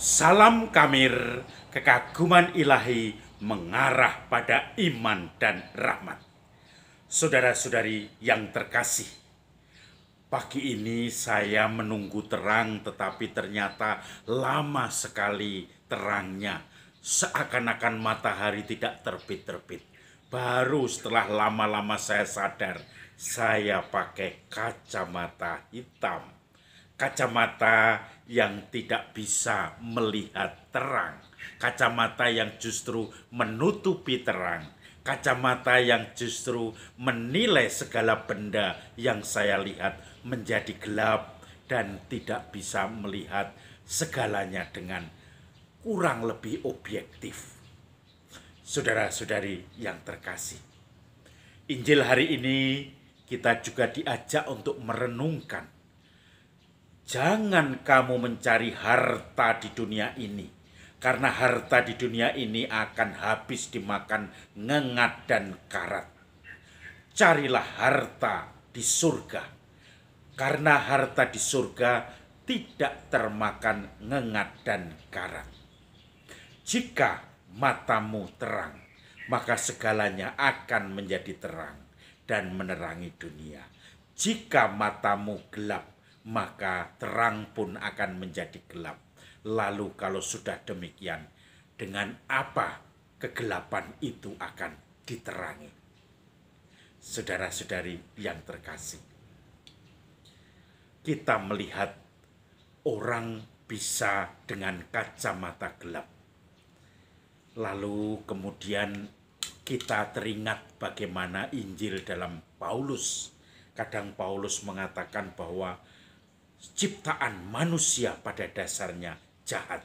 Salam kamir, kekaguman ilahi mengarah pada iman dan rahmat. Saudara-saudari yang terkasih, pagi ini saya menunggu terang tetapi ternyata lama sekali terangnya. Seakan-akan matahari tidak terbit-terbit. Baru setelah lama-lama saya sadar, saya pakai kacamata hitam kacamata yang tidak bisa melihat terang, kacamata yang justru menutupi terang, kacamata yang justru menilai segala benda yang saya lihat menjadi gelap dan tidak bisa melihat segalanya dengan kurang lebih objektif. Saudara-saudari yang terkasih, Injil hari ini kita juga diajak untuk merenungkan Jangan kamu mencari harta di dunia ini, karena harta di dunia ini akan habis dimakan ngengat dan karat. Carilah harta di surga, karena harta di surga tidak termakan ngengat dan karat. Jika matamu terang, maka segalanya akan menjadi terang dan menerangi dunia. Jika matamu gelap, maka terang pun akan menjadi gelap. Lalu kalau sudah demikian, dengan apa kegelapan itu akan diterangi? Saudara-saudari yang terkasih, kita melihat orang bisa dengan kacamata gelap. Lalu kemudian kita teringat bagaimana Injil dalam Paulus. Kadang Paulus mengatakan bahwa ciptaan manusia pada dasarnya jahat.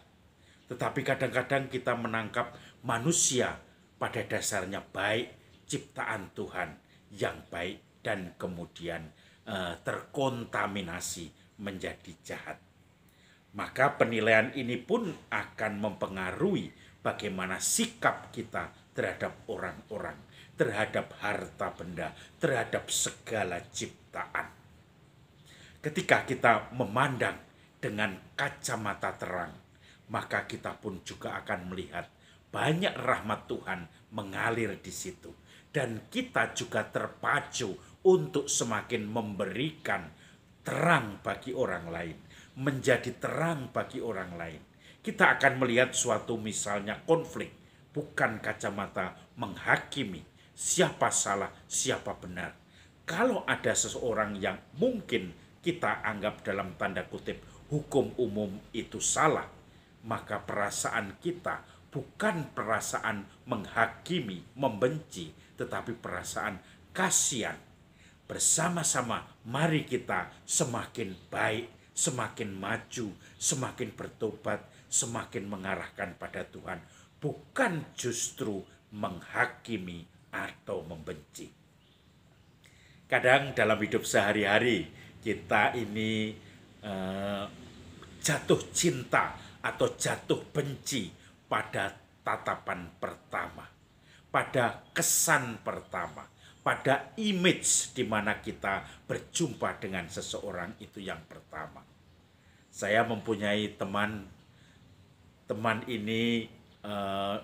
Tetapi kadang-kadang kita menangkap manusia pada dasarnya baik, ciptaan Tuhan yang baik dan kemudian eh, terkontaminasi menjadi jahat. Maka penilaian ini pun akan mempengaruhi bagaimana sikap kita terhadap orang-orang, terhadap harta benda, terhadap segala ciptaan. Ketika kita memandang dengan kacamata terang, maka kita pun juga akan melihat banyak rahmat Tuhan mengalir di situ. Dan kita juga terpacu untuk semakin memberikan terang bagi orang lain. Menjadi terang bagi orang lain. Kita akan melihat suatu misalnya konflik. Bukan kacamata menghakimi siapa salah, siapa benar. Kalau ada seseorang yang mungkin kita anggap dalam tanda kutip hukum umum itu salah, maka perasaan kita bukan perasaan menghakimi, membenci, tetapi perasaan kasihan. Bersama-sama mari kita semakin baik, semakin maju, semakin bertobat, semakin mengarahkan pada Tuhan, bukan justru menghakimi atau membenci. Kadang dalam hidup sehari-hari kita ini uh, jatuh cinta atau jatuh benci pada tatapan pertama, pada kesan pertama, pada image di mana kita berjumpa dengan seseorang itu yang pertama. Saya mempunyai teman, teman ini uh,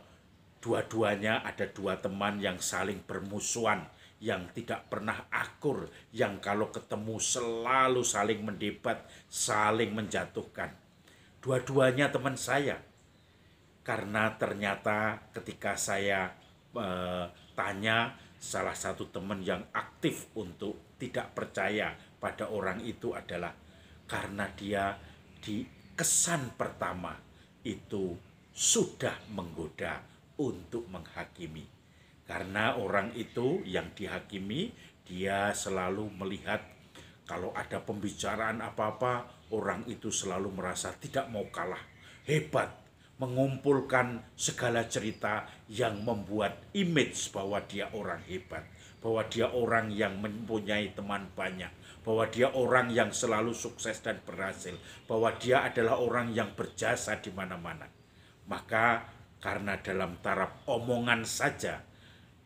dua-duanya ada dua teman yang saling bermusuhan yang tidak pernah akur, yang kalau ketemu selalu saling mendebat, saling menjatuhkan. Dua-duanya teman saya. Karena ternyata ketika saya e, tanya salah satu teman yang aktif untuk tidak percaya pada orang itu adalah karena dia di kesan pertama itu sudah menggoda untuk menghakimi karena orang itu yang dihakimi, dia selalu melihat kalau ada pembicaraan apa-apa, orang itu selalu merasa tidak mau kalah. Hebat, mengumpulkan segala cerita yang membuat image bahwa dia orang hebat, bahwa dia orang yang mempunyai teman banyak, bahwa dia orang yang selalu sukses dan berhasil, bahwa dia adalah orang yang berjasa di mana-mana. Maka karena dalam taraf omongan saja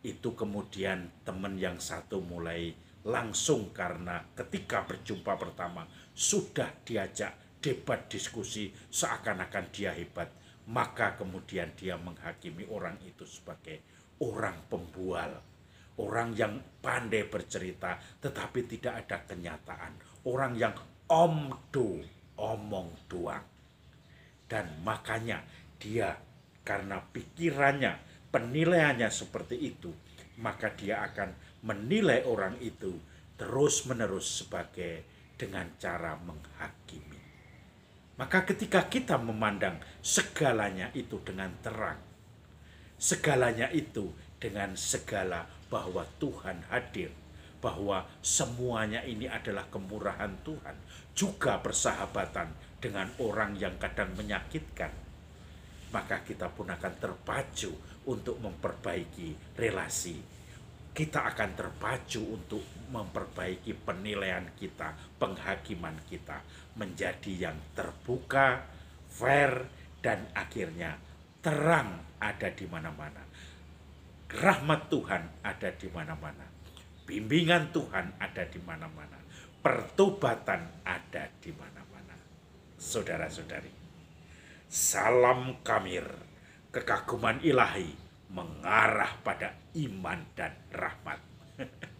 itu kemudian teman yang satu mulai langsung karena ketika berjumpa pertama sudah diajak debat diskusi seakan-akan dia hebat maka kemudian dia menghakimi orang itu sebagai orang pembual orang yang pandai bercerita tetapi tidak ada kenyataan orang yang omdo omong doang dan makanya dia karena pikirannya penilaiannya seperti itu, maka dia akan menilai orang itu terus-menerus sebagai dengan cara menghakimi. Maka ketika kita memandang segalanya itu dengan terang, segalanya itu dengan segala bahwa Tuhan hadir, bahwa semuanya ini adalah kemurahan Tuhan, juga persahabatan dengan orang yang kadang menyakitkan, maka kita pun akan terpacu untuk memperbaiki relasi. Kita akan terpacu untuk memperbaiki penilaian kita, penghakiman kita, menjadi yang terbuka, fair, dan akhirnya terang ada di mana-mana. Rahmat Tuhan ada di mana-mana. Bimbingan Tuhan ada di mana-mana. Pertobatan ada di mana-mana. Saudara-saudari, salam kamir kekaguman ilahi mengarah pada iman dan rahmat.